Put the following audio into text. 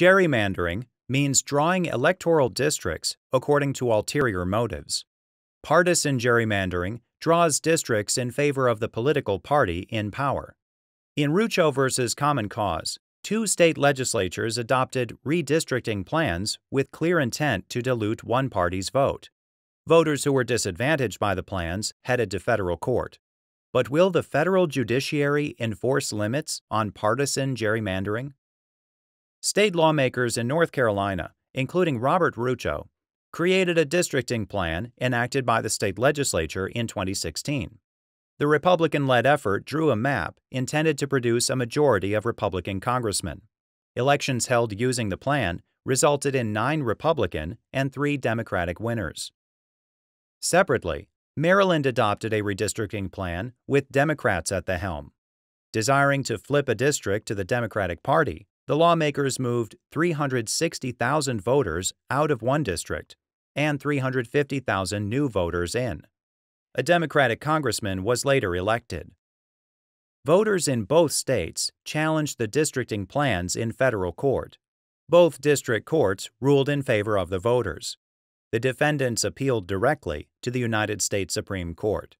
Gerrymandering means drawing electoral districts according to ulterior motives. Partisan gerrymandering draws districts in favor of the political party in power. In Rucho v. Common Cause, two state legislatures adopted redistricting plans with clear intent to dilute one party's vote. Voters who were disadvantaged by the plans headed to federal court. But will the federal judiciary enforce limits on partisan gerrymandering? State lawmakers in North Carolina, including Robert Rucho, created a districting plan enacted by the state legislature in 2016. The Republican led effort drew a map intended to produce a majority of Republican congressmen. Elections held using the plan resulted in nine Republican and three Democratic winners. Separately, Maryland adopted a redistricting plan with Democrats at the helm. Desiring to flip a district to the Democratic Party, the lawmakers moved 360,000 voters out of one district and 350,000 new voters in. A Democratic congressman was later elected. Voters in both states challenged the districting plans in federal court. Both district courts ruled in favor of the voters. The defendants appealed directly to the United States Supreme Court.